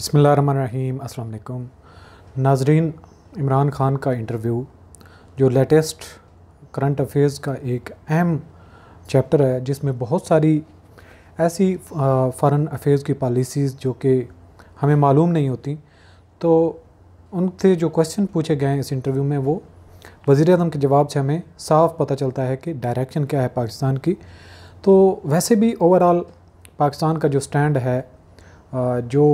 बसमीम अल्लाम नाजरीन इमरान ख़ान का इंटरव्यू जो लेटेस्ट करंट अफेयर्स का एक अहम चैप्टर है जिसमें बहुत सारी ऐसी फ़ॉरन अफेयर्स की पॉलिसीज़ जो कि हमें मालूम नहीं होती तो उनसे जो क्वेश्चन पूछे गए हैं इस इंटरव्यू में वो वज़ी अजम के जवाब से हमें साफ पता चलता है कि डायरेक्शन क्या है पाकिस्तान की तो वैसे भी ओवरऑल पाकिस्तान का जो स्टैंड है जो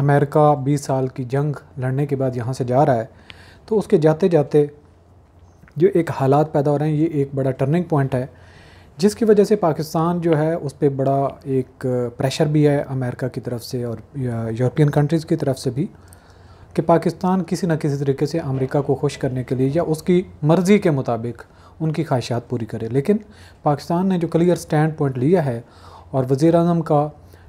अमेरिका 20 साल की जंग लड़ने के बाद यहाँ से जा रहा है तो उसके जाते जाते जो एक हालात पैदा हो रहे हैं ये एक बड़ा टर्निंग पॉइंट है जिसकी वजह से पाकिस्तान जो है उस पर बड़ा एक प्रेशर भी है अमेरिका की तरफ से और यूरोपियन कंट्रीज़ की तरफ से भी कि पाकिस्तान किसी न किसी तरीके से अमेरिका को खुश करने के लिए या उसकी मर्ज़ी के मुताबिक उनकी ख्वाहिशात पूरी करे लेकिन पाकिस्तान ने जो क्लियर स्टैंड पॉइंट लिया है और वज़ी अजम का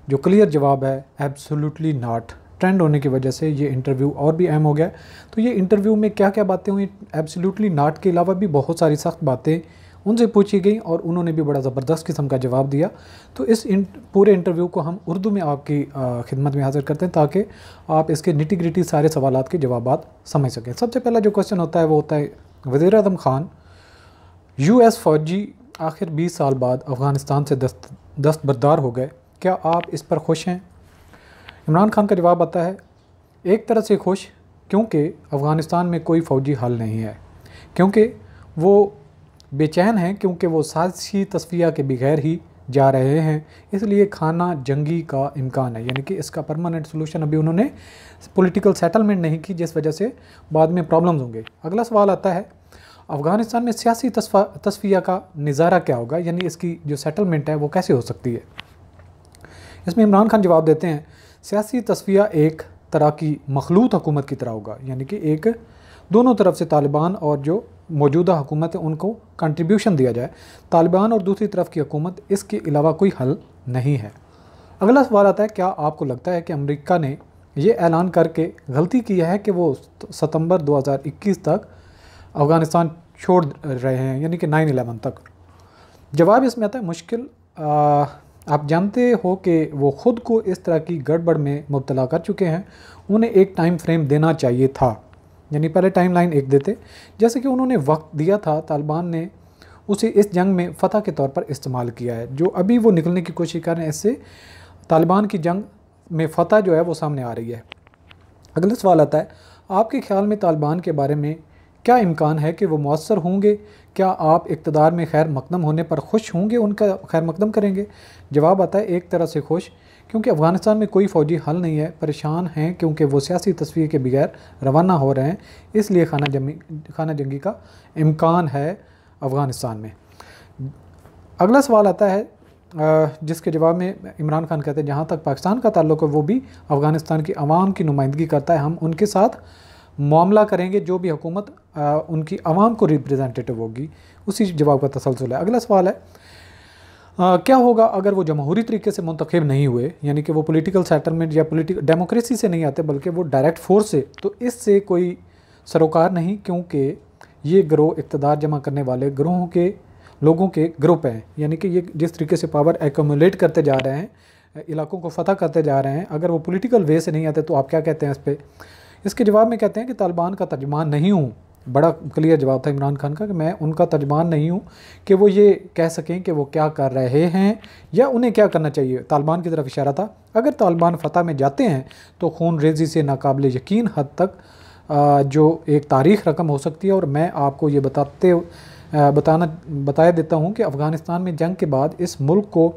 जो क्लियर जवाब है एब्सोल्युटली नाट ट्रेंड होने की वजह से ये इंटरव्यू और भी अहम हो गया तो ये इंटरव्यू में क्या क्या बातें हुई एब्सोल्युटली नाट के अलावा भी बहुत सारी सख्त बातें उनसे पूछी गई और उन्होंने भी बड़ा ज़बरदस्त किस्म का जवाब दिया तो इस इन, पूरे इंटरव्यू को हम उर्दू में आपकी खिदमत में हाजिर करते हैं ताकि आप इसके निटिग्रिटी सारे सवाल के जवाब समझ सकें सबसे पहला जो क्वेश्चन होता है वो होता है वजीर अजम ख़ान यू एस फ़ौजी आखिर बीस साल बाद अफ़गानिस्तान से दस्त दस्तबरदार हो गए क्या आप इस पर खुश हैं इमरान खान का जवाब आता है एक तरह से खुश क्योंकि अफ़गानिस्तान में कोई फ़ौजी हल नहीं है क्योंकि वो बेचैन हैं क्योंकि वो साजशी तस्फिया के बगैर ही जा रहे हैं इसलिए खाना जंगी का इम्कान है यानी कि इसका परमानेंट सोलूशन अभी उन्होंने पॉलिटिकल सेटलमेंट नहीं की जिस वजह से बाद में प्रॉब्लम्स होंगे अगला सवाल आता है अफ़गानिस्तान में सियासी तस्फिया का नज़ारा क्या होगा यानी इसकी जो सेटलमेंट है वो कैसे हो सकती है इसमें इमरान खान जवाब देते हैं सियासी तस्वीर एक तरह की मखलूत हुकूमत की तरह होगा यानी कि एक दोनों तरफ से तालिबान और जो मौजूदा हुकूमत है उनको कंट्रीब्यूशन दिया जाए तालिबान और दूसरी तरफ की हुकूमत इसके अलावा कोई हल नहीं है अगला सवाल आता है क्या आपको लगता है कि अमेरिका ने ये ऐलान करके गलती किया है कि वो सितंबर 2021 तक अफ़गानिस्तान छोड़ रहे हैं यानी कि नाइन 11 तक जवाब इसमें आता है मुश्किल आ, आप जानते हो कि वो ख़ुद को इस तरह की गड़बड़ में मुबतला कर चुके हैं उन्हें एक टाइम फ्रेम देना चाहिए था यानी पहले टाइम लाइन एक देते जैसे कि उन्होंने वक्त दिया था तालिबान ने उसे इस जंग में फतह के तौर पर इस्तेमाल किया है जो अभी वो निकलने की कोशिश कर रहे हैं इससे तालिबान की जंग में फतह जो है वो सामने आ रही है अगला सवाल आता है आपके ख्याल में तालिबान के बारे में क्या इम्कान है कि वो मौसर होंगे क्या आप इकतदार में खैर मकदम होने पर खुश होंगे उनका खैर मकदम करेंगे जवाब आता है एक तरह से खुश क्योंकि अफगानिस्तान में कोई फ़ौजी हल नहीं है परेशान हैं क्योंकि वो सियासी तस्वीर के बगैर रवाना हो रहे हैं इसलिए खाना जमी खाना जंगी का इम्कान है अफ़गानिस्तान में अगला सवाल आता है जिसके जवाब में इमरान खान कहते हैं जहाँ तक पाकिस्तान का ताल्लुक है वो भी अफ़गानिस्तान की आवाम की नुमाइंदगी करता है हम उनके साथ मामला करेंगे जो भी हुकूमत उनकी आवाम को रिप्रेजेंटेटिव होगी उसी जवाब का तसलसल है अगला सवाल है आ, क्या होगा अगर वो जमहूरी तरीके से मुंतखब नहीं हुए यानी कि वो पोलिटिकल सेटलमेंट या पोलिटिक डेमोक्रेसी से नहीं आते बल्कि वो डायरेक्ट फोर्स से तो इससे कोई सरोकार नहीं क्योंकि ये ग्रोह इकतदार जमा करने वाले ग्रोहों के लोगों के ग्रुप हैं यानी कि ये जिस तरीके से पावर एकोमोलेट करते जा रहे हैं इलाकों को फतह करते जा रहे हैं अगर वो पॉलिटिकल वे से नहीं आते तो आप क्या कहते हैं इस पर इसके जवाब में कहते हैं कि तालिबान का तर्जमान नहीं हूँ बड़ा क्लियर जवाब था इमरान खान का कि मैं उनका तर्जमान नहीं हूँ कि वो ये कह सकें कि वो क्या कर रहे हैं या उन्हें क्या करना चाहिए तालिबान की तरफ इशारा था अगर तालिबान फतह में जाते हैं तो खून रेजी से नाकबिल यकीन हद तक जो एक तारीख रकम हो सकती है और मैं आपको ये बताते बताना बताया देता हूँ कि अफ़गानिस्तान में जंग के बाद इस मुल्क को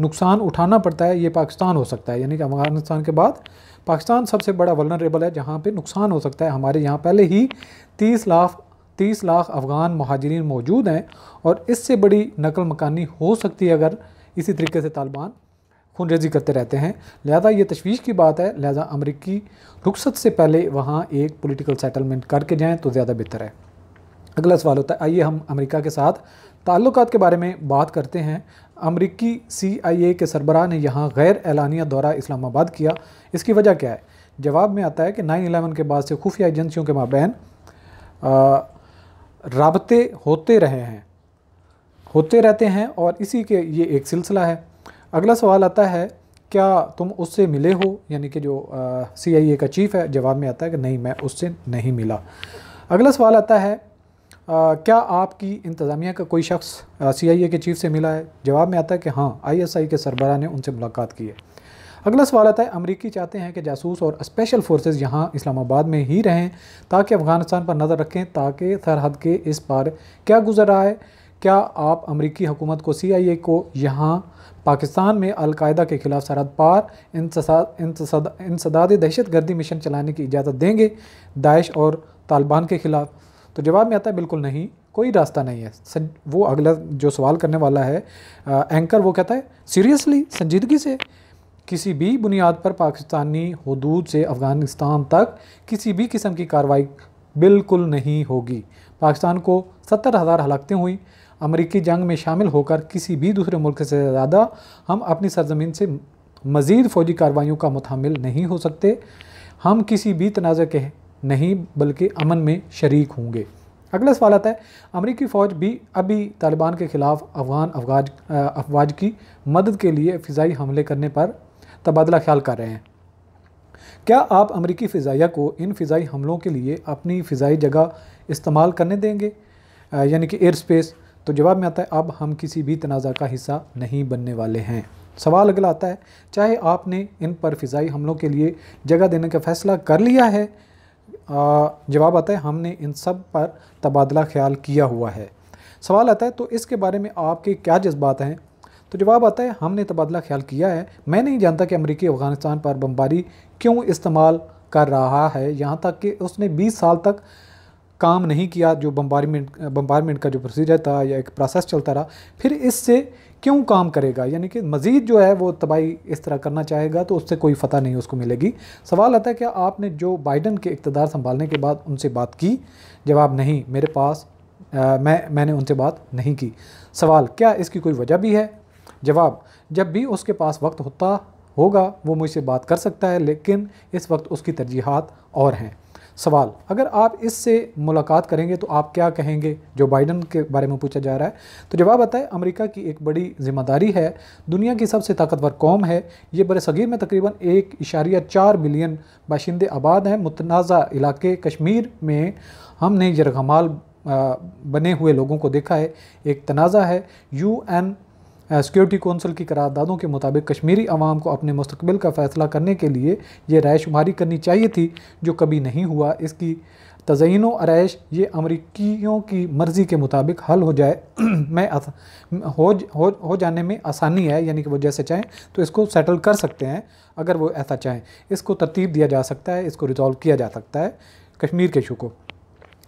नुकसान उठाना पड़ता है ये पाकिस्तान हो सकता है यानी कि अफगानिस्तान के बाद पाकिस्तान सबसे बड़ा वलनरेबल है जहाँ पर नुकसान हो सकता है हमारे यहाँ पहले ही तीस लाख तीस लाख अफ़गान महाजरीन मौजूद हैं और इससे बड़ी नकल मकानी हो सकती है अगर इसी तरीके से तालिबान खून रेजी करते रहते हैं लिहाजा ये तशवीश की बात है लिहाजा अमरीकी रुखसत से पहले वहाँ एक पोलिटिकल सेटलमेंट करके जाएँ तो ज़्यादा बेहतर है अगला सवाल होता है आइए हम अमरीका के साथ ताल्लुक के बारे में बात करते हैं अमरीकी सी आई ए के सरबराह ने यहाँ गैर एलानिया दौरा इस्लामाबाद किया इसकी वजह क्या है जवाब में आता है कि नाइन अलेवन के बाद से खुफिया एजेंसियों के माबेन रबते होते रहे हैं होते रहते हैं और इसी के ये एक सिलसिला है अगला सवाल आता है क्या तुम उससे मिले हो यानी कि जो सी आई ए का चीफ़ है जवाब में आता है कि नहीं मैं उससे नहीं मिला अगला सवाल आता है क्या आपकी इंतज़ामिया का कोई शख्स सी आई ए के चीफ से मिला है जवाब में आता है कि हाँ आई एस आई के सरबरा ने उनसे मुलाकात की है अगला सवाल आता है अमरीकी चाहते हैं कि जासूस और स्पेशल फोर्सेज यहाँ इस्लामाबाद में ही रहें ताकि अफ़गानिस्तान पर नज़र रखें ताकि सरहद के इस पार क्या गुजर रहा है क्या आप अमरीकी हुकूमत को सी आई ए को यहाँ पाकिस्तान में अलकायदा के खिलाफ सरहद पार इंसदाद दहशत गर्दी मिशन चलाने की इजाज़त देंगे दाइश और तालिबान के खिलाफ तो जवाब में आता है बिल्कुल नहीं कोई रास्ता नहीं है वो अगला जो सवाल करने वाला है आ, एंकर वो कहता है सीरियसली संजीदगी से किसी भी बुनियाद पर पाकिस्तानी हदूद से अफ़गानिस्तान तक किसी भी किस्म की कार्रवाई बिल्कुल नहीं होगी पाकिस्तान को सत्तर हज़ार हलाकतें हुई अमरीकी जंग में शामिल होकर किसी भी दूसरे मुल्क से ज़्यादा हम अपनी सरजमीन से मज़ीद फ़ौजी कार्रवाई का मुतमिल नहीं हो सकते हम किसी भी तनाज़ के नहीं बल्कि अमन में शरीक होंगे अगला सवाल आता है अमरीकी फ़ौज भी अभी तालिबान के ख़िलाफ़ अफगान अफवाज अफवाज की मदद के लिए फ़िज़ाई हमले करने पर तबादला ख्याल कर रहे हैं क्या आप अमरीकी फ़िज़ाइया को इन फ़िज़ाई हमलों के लिए अपनी फ़िज़ाई जगह इस्तेमाल करने देंगे यानी कि एयर स्पेस तो जवाब में आता है अब हम किसी भी तनाज़ा का हिस्सा नहीं बनने वाले हैं सवाल अगला आता है चाहे आपने इन पर फ़िज़ाई हमलों के लिए जगह देने का फ़ैसला कर लिया है जवाब आता है हमने इन सब पर तबादला ख्याल किया हुआ है सवाल आता है तो इसके बारे में आपके क्या जज्बात हैं तो जवाब आता है हमने तबादला ख्याल किया है मैं नहीं जानता कि अमरीकी अफ़गानिस्तान पर बमबारी क्यों इस्तेमाल कर रहा है यहाँ तक कि उसने 20 साल तक काम नहीं किया जो बम्बारमेंट बम्बारमेंट का जो प्रोसीजर था या एक प्रोसेस चलता रहा फिर इससे क्यों काम करेगा यानी कि मज़ीद जो है वो तबाही इस तरह करना चाहेगा तो उससे कोई फ़तह नहीं उसको मिलेगी सवाल आता है कि आपने जो बाइडन के इकतदार संभालने के बाद उनसे बात की जवाब नहीं मेरे पास आ, मैं मैंने उनसे बात नहीं की सवाल क्या इसकी कोई वजह भी है जवाब जब भी उसके पास वक्त होता होगा वो मुझसे बात कर सकता है लेकिन इस वक्त उसकी तरजीहत और हैं सवाल अगर आप इससे मुलाकात करेंगे तो आप क्या कहेंगे जो बाइडन के बारे में पूछा जा रहा है तो जवाब आता है अमेरिका की एक बड़ी जिम्मेदारी है दुनिया की सबसे ताकतवर कौम है ये बर सग़ीर में तकरीबन एक इशारिया चार मिलियन बाशिंदे आबाद हैं मुतनाज़ा इलाके कश्मीर में हमने यरगमाल बने हुए लोगों को देखा है एक तनाज़ा है यू एन सिक्योरिटी कौंसिल की करारदादों के मुताबिक कश्मीरी आवाम को अपने मुस्तबिल का फ़ैसला करने के लिए यह रायशुमारी करनी चाहिए थी जो कभी नहीं हुआ इसकी तजयन आरइश ये अमरीकियों की मर्ज़ी के मुताबिक हल हो जाए में अस, हो, हो हो जाने में आसानी है यानी कि वो जैसे चाहें तो इसको सेटल कर सकते हैं अगर वो ऐसा चाहें इसको तरतीब दिया जा सकता है इसको रिजॉल्व किया जा सकता है कश्मीर के इशू को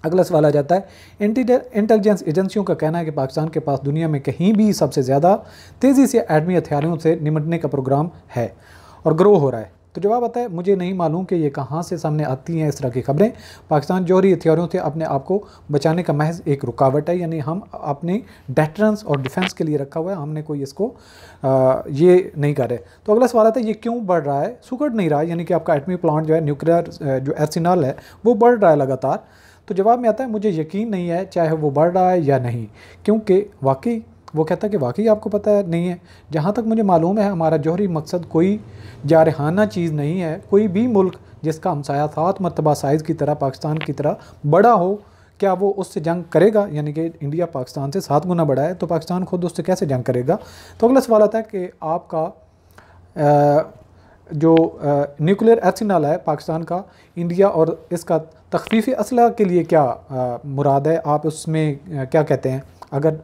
अगला सवाल आ जाता है इंटेलिजेंस एजेंसियों का कहना है कि पाकिस्तान के पास दुनिया में कहीं भी सबसे ज़्यादा तेज़ी से एटमी हथियारों से निमटने का प्रोग्राम है और ग्रो हो रहा है तो जवाब आता है मुझे नहीं मालूम कि ये कहाँ से सामने आती हैं इस तरह की खबरें पाकिस्तान जौहरी हथियारों से अपने आप को बचाने का महज एक रुकावट है यानी हम अपने डेटरेंस और डिफेंस के लिए रखा हुआ है हमने कोई इसको आ, ये नहीं करे तो अगला सवाल आता है ये क्यों बढ़ रहा है सुकड़ नहीं रहा है यानी कि आपका एटमी प्लांट जो है न्यूक्लियर जो एसिनल है वो बढ़ रहा है लगातार तो जवाब में आता है मुझे यकीन नहीं है चाहे वो बढ़ रहा है या नहीं क्योंकि वाकई वो कहता है कि वाकई आपको पता है नहीं है जहाँ तक मुझे मालूम है हमारा जौहरी मकसद कोई जारहाना चीज़ नहीं है कोई भी मुल्क जिसका हमसाया सात मरतबा साइज़ की तरह पाकिस्तान की तरह बड़ा हो क्या वो उससे जंग करेगा यानी कि इंडिया पाकिस्तान से सात गुना बड़ा है तो पाकिस्तान खुद उससे कैसे जंग करेगा तो अगला सवाल आता है कि आपका जो न्यूक्लियर एथिनल है पाकिस्तान का इंडिया और इसका तखफीफी असला के लिए क्या आ, मुराद है आप उसमें क्या कहते हैं अगर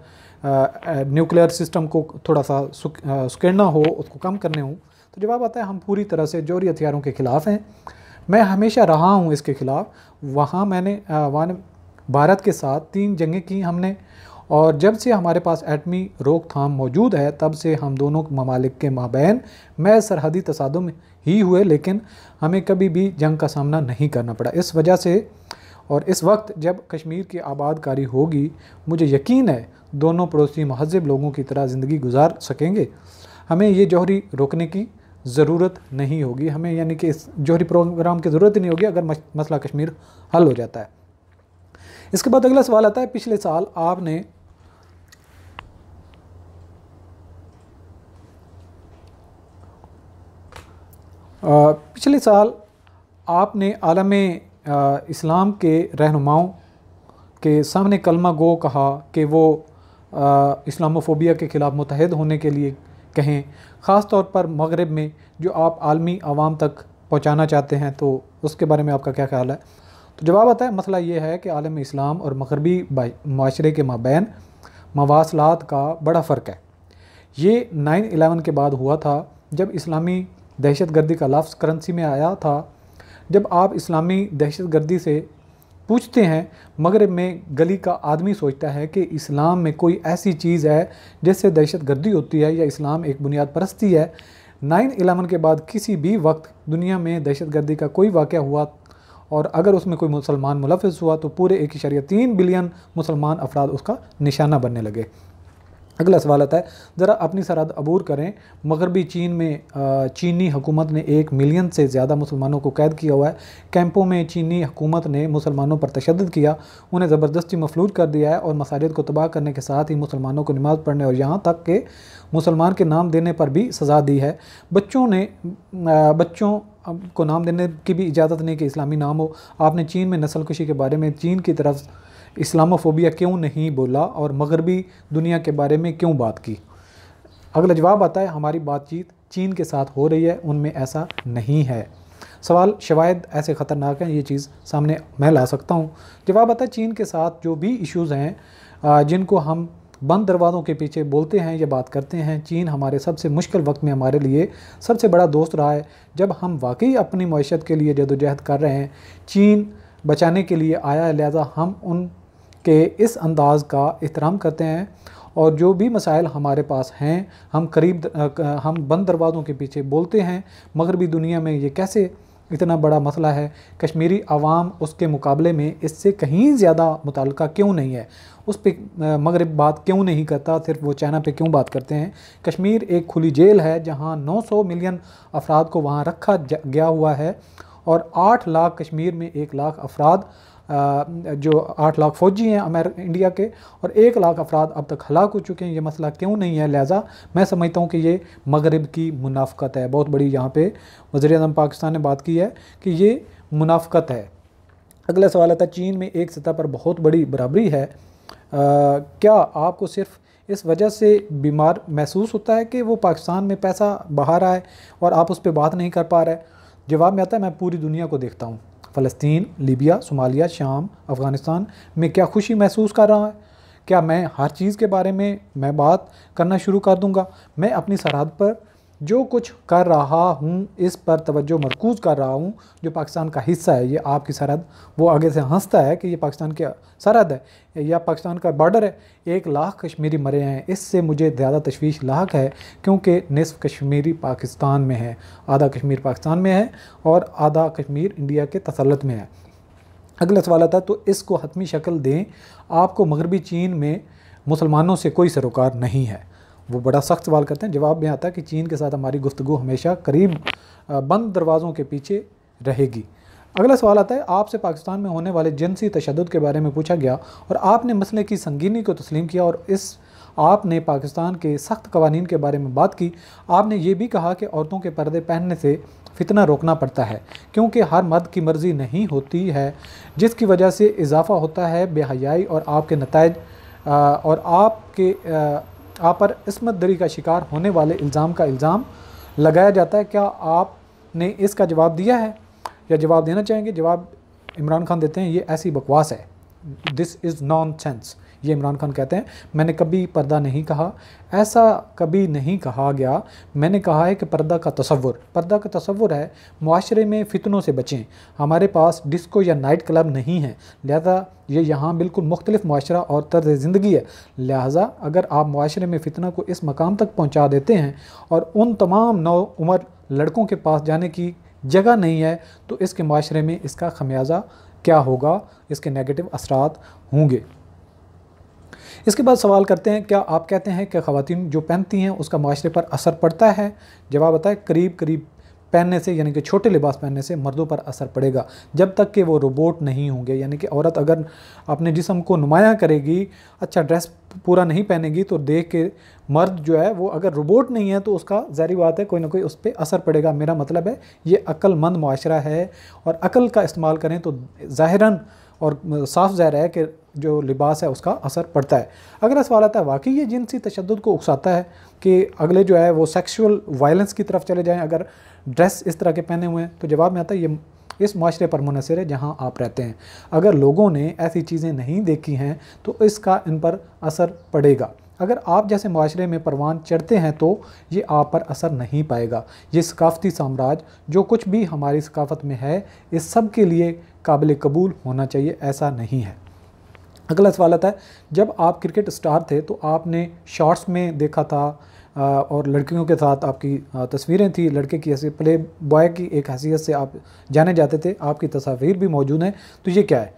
न्यूक्लियर सिस्टम को थोड़ा सा सुकेड़ना हो उसको कम करने हो तो जवाब आता है हम पूरी तरह से जोरी हथियारों के ख़िलाफ़ हैं मैं हमेशा रहा हूँ इसके ख़िलाफ़ वहाँ मैंने वहाँ भारत के साथ तीन जंगें की हमने और जब से हमारे पास एटमी रोकथाम मौजूद है तब से हम दोनों ममालिक के माबेन मैं सरहदी तसादम ही हुए लेकिन हमें कभी भी जंग का सामना नहीं करना पड़ा इस वजह से और इस वक्त जब कश्मीर की आबादकारी होगी मुझे यकीन है दोनों पड़ोसी महजब लोगों की तरह ज़िंदगी गुजार सकेंगे हमें ये जौहरी रोकने की ज़रूरत नहीं होगी हमें यानी कि इस जौहरी प्रोग्राम की ज़रूरत ही नहीं होगी अगर मसला कश्मीर हल हो जाता है इसके बाद अगला सवाल आता है पिछले साल आपने पिछले साल आपने आलम इस्लाम के रहनुमाओं के सामने कलमा गो कहा कि वो इस्लामोफोबिया के ख़िलाफ़ मुतहद होने के लिए कहें ख़ास तौर पर मगरब में जो आप आलमी आवाम तक पहुँचाना चाहते हैं तो उसके बारे में आपका क्या ख्याल है तो जवाब आता है मसला ये है कि आलम इस्लाम और मगरबी माशरे के माबैन मवासलात का बड़ा फ़र्क है ये नाइन एलेवन के बाद हुआ था जब इस्लामी दहशत गर्दी का लफ्ज़ करेंसी में आया था जब आप इस्लामी दहशत गर्दी से पूछते हैं मगरब में गली का आदमी सोचता है कि इस्लाम में कोई ऐसी चीज़ है जिससे दहशत गर्दी होती है या इस्लाम एक बुनियाद परस्ती है नाइन एलेवन के बाद किसी भी वक्त दुनिया में दहशत गर्दी का कोई वाक़ हुआ और अगर उसमें कोई मुसलमान मुलफ़ हुआ तो पूरे एक शरीय तीन बिलियन मुसलमान अफराद उसका निशाना बनने लगे अगला सवाल आता है ज़रा अपनी सरहद अबूर करें मगरबी चीन में चीनी हुकूमत ने एक मिलियन से ज़्यादा मुसलमानों को कैद किया हुआ है कैंपों में चीनी हुकूमत ने मुसलमानों पर तशद किया उन्हें ज़बरदस्ती मफलूज कर दिया है और मसाजिद को तबाह करने के साथ ही मुसलमानों को नमाज़ पढ़ने और यहाँ तक के मुसलमान के नाम देने पर भी सज़ा दी है बच्चों ने बच्चों आपको नाम देने की भी इजाज़त नहीं कि इस्लामी नाम हो आपने चीन में नसल कुशी के बारे में चीन की तरफ इस्लामोफोबिया क्यों नहीं बोला और मगरबी दुनिया के बारे में क्यों बात की अगला जवाब आता है हमारी बातचीत चीन के साथ हो रही है उनमें ऐसा नहीं है सवाल शवायद ऐसे ख़तरनाक हैं ये चीज़ सामने मैं ला सकता हूँ जवाब आता है चीन के साथ जो भी इश्यूज़ हैं जिनको हम बंद दरवाज़ों के पीछे बोलते हैं या बात करते हैं चीन हमारे सबसे मुश्किल वक्त में हमारे लिए सबसे बड़ा दोस्त रहा है जब हम वाकई अपनी मीशत के लिए जदोजहद कर रहे हैं चीन बचाने के लिए आया है लिहाजा हम उन के इस अंदाज़ का एहतराम करते हैं और जो भी मसाइल हमारे पास हैं हम करीब हम बंद दरवाज़ों के पीछे बोलते हैं मगरबी दुनिया में ये कैसे इतना बड़ा मसला है कश्मीरी आवाम उसके मुकाबले में इससे कहीं ज़्यादा मुतल क्यों नहीं है उस पर मगरब बात क्यों नहीं करता सिर्फ वो चाइना पे क्यों बात करते हैं कश्मीर एक खुली जेल है जहाँ 900 मिलियन अफराद को वहाँ रखा गया हुआ है और 8 लाख कश्मीर में एक लाख अफराद जो आठ लाख फ़ौजी हैं अमेर इंडिया के और एक लाख अफराद अब तक हलाक हो चुके हैं ये मसला क्यों नहीं है लिहाजा मैं समझता हूँ कि ये मगरब की मुनाफ़त है बहुत बड़ी यहाँ पर वजर अजम पाकिस्तान ने बात की है कि ये मुनाफ़त है अगला सवाल आता है चीन में एक सतह पर बहुत बड़ी बराबरी है आ, क्या आपको सिर्फ इस वजह से बीमार महसूस होता है कि वो पाकिस्तान में पैसा बाहर आए और आप उस पर बात नहीं कर पा रहे जवाब में आता है मैं पूरी दुनिया को देखता हूँ फ़लस्तीन लीबिया सोमालिया शाम अफ़गानिस्तान में क्या खुशी महसूस कर रहा है क्या मैं हर चीज़ के बारे में मैं बात करना शुरू कर दूँगा मैं अपनी सरहद पर जो कुछ कर रहा हूँ इस पर तवज्जो मरकूज़ कर रहा हूँ जो पाकिस्तान का हिस्सा है ये आपकी सरहद वो आगे से हंसता है कि ये पाकिस्तान की सरहद है या पाकिस्तान का बॉर्डर है एक लाख कश्मीरी मरे हैं इससे मुझे ज़्यादा तशवीश लाक है क्योंकि नसफ़ कश्मीरी पाकिस्तान में है आधा कश्मीर पाकिस्तान में है और आधा कश्मीर इंडिया के तसलत में है अगला सवाल आता है तो इसको हतमी शक्ल दें आपको मगरबी चीन में मुसलमानों से कोई सरोकार नहीं है वो बड़ा सख्त सवाल करते हैं जवाब में आता है कि चीन के साथ हमारी गुफ्तु हमेशा करीब बंद दरवाज़ों के पीछे रहेगी अगला सवाल आता है आपसे पाकिस्तान में होने वाले जिनसी तशद के बारे में पूछा गया और आपने मसले की संगीनी को तस्लीम किया और इस आपने पाकिस्तान के सख्त कवानीन के बारे में बात की आपने ये भी कहा कि औरतों के पर्दे पहनने से फितना रोकना पड़ता है क्योंकि हर मर्द की मर्ज़ी नहीं होती है जिसकी वजह से इजाफ़ा होता है बेहयाई और आपके नतज और आपके आप पर इसमत दरी का शिकार होने वाले इल्ज़ाम का इल्ज़ाम लगाया जाता है क्या आपने इसका जवाब दिया है या जवाब देना चाहेंगे जवाब इमरान खान देते हैं ये ऐसी बकवास है दिस इज़ नॉन सेंस ये इमरान खान कहते हैं मैंने कभी पर्दा नहीं कहा ऐसा कभी नहीं कहा गया मैंने कहा है कि पर्दा का तस्वुर पर्दा का तस्वुर है माशरे में फितनों से बचें हमारे पास डिस्को या नाइट क्लब नहीं है लिहाजा ये यहाँ बिल्कुल मुख्तलिफ माशरा और तर्ज ज़िंदगी है लिहाजा अगर आप माशरे में फितना को इस मकाम तक पहुँचा देते हैं और उन तमाम नौ उम्र लड़कों के पास जाने की जगह नहीं है तो इसके माशरे में इसका खमियाजा क्या होगा इसके नेगेटिव असरात होंगे इसके बाद सवाल करते हैं क्या आप कहते हैं कि खातन जो पहनती हैं उसका माशरे पर असर पड़ता है जवाब आता है करीब करीब पहनने से यानी कि छोटे लिबास पहनने से मर्दों पर असर पड़ेगा जब तक कि वो रोबोट नहीं होंगे यानी कि औरत अगर अपने जिसम को नुमाया करेगी अच्छा ड्रेस पूरा नहीं पहनेगी तो देख के मर्द जो है वो अगर रोबोट नहीं है तो उसका जहरी बात है कोई ना कोई उस पर असर पड़ेगा मेरा मतलब है ये अक्लमंद माशरा है और अकल का इस्तेमाल करें तो ज़ाहरा और साफ ज़ाहिर है कि जो लिबास है उसका असर पड़ता है अगला सवाल आता है वाकई ये जिनसी तशद को उकसाता है कि अगले जो है वो सेक्शुअल वायलेंस की तरफ चले जाएँ अगर ड्रेस इस तरह के पहने हुए हैं तो जवाब में आता है ये इस माशरे पर मुनसर है जहाँ आप रहते हैं अगर लोगों ने ऐसी चीज़ें नहीं देखी हैं तो इसका इन पर असर पड़ेगा अगर आप जैसे माशरे में परवान चढ़ते हैं तो ये आप पर असर नहीं पाएगा ये सकाफती साम्राज्य जो कुछ भी हमारी सकाफत में है इस सब के लिए काबिल कबूल होना चाहिए ऐसा नहीं है अगला सवाल आता है जब आप क्रिकेट स्टार थे तो आपने शॉर्ट्स में देखा था और लड़कियों के साथ आपकी तस्वीरें थी लड़के की हैसियत प्ले बॉय की एक हैसियत से आप जाने जाते थे आपकी तस्वीर भी मौजूद हैं तो ये क्या है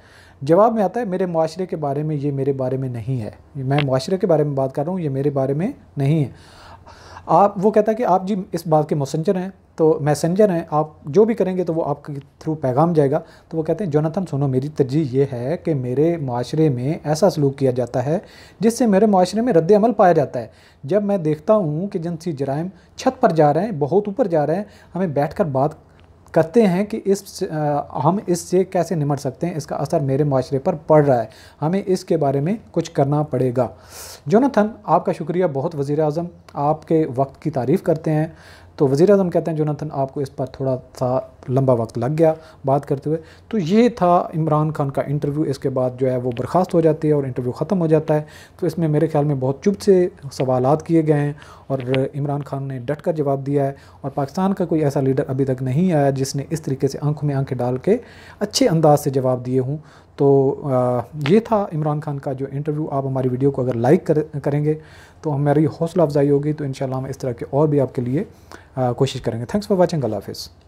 जवाब में आता है मेरे माशरे के बारे में ये मेरे बारे में नहीं है मैं माशरे के बारे में बात कर रहा हूँ ये मेरे बारे में नहीं है आप वो कहता है कि आप जी इस बात के मैसेंजर हैं तो मैसेंजर हैं आप जो भी करेंगे तो वो आपके थ्रू पैगाम जाएगा तो वो कहते हैं जोनाथन सुनो मेरी तरजीह ये है कि मेरे माशरे में ऐसा सलूक किया जाता है जिससे मेरे माशरे में रद्द अमल पाया जाता है जब मैं देखता हूँ कि जिनसी जराइम छत पर जा रहे हैं बहुत ऊपर जा रहे हैं हमें बैठ कर बात कहते हैं कि इस आ, हम इससे कैसे निमट सकते हैं इसका असर मेरे माशरे पर पड़ रहा है हमें इसके बारे में कुछ करना पड़ेगा जोनाथन आपका शुक्रिया बहुत वज़ी अजम आपके वक्त की तारीफ़ करते हैं तो वज़ी अजम कहते हैं जोनाथन आपको इस पर थोड़ा सा लंबा वक्त लग गया बात करते हुए तो ये था इमरान खान का इंटरव्यू इसके बाद जो है वो बर्खास्त हो जाती है और इंटरव्यू ख़त्म हो जाता है तो इसमें मेरे ख्याल में बहुत चुप से सवाल किए गए हैं और इमरान खान ने डट कर जवाब दिया है और पाकिस्तान का कोई ऐसा लीडर अभी तक नहीं आया जिसने इस तरीके से आंखों में आंखें डाल के अच्छे अंदाज से जवाब दिए हूँ तो ये था इमरान खान का जो इंटरव्यू आप हमारी वीडियो को अगर लाइक कर, करेंगे तो हमारी हौसला अफजाई होगी तो इन हम इस तरह के और भी आपके लिए कोशिश करेंगे थैंक्स फॉर वॉचिंग अल्लाह हाफिज़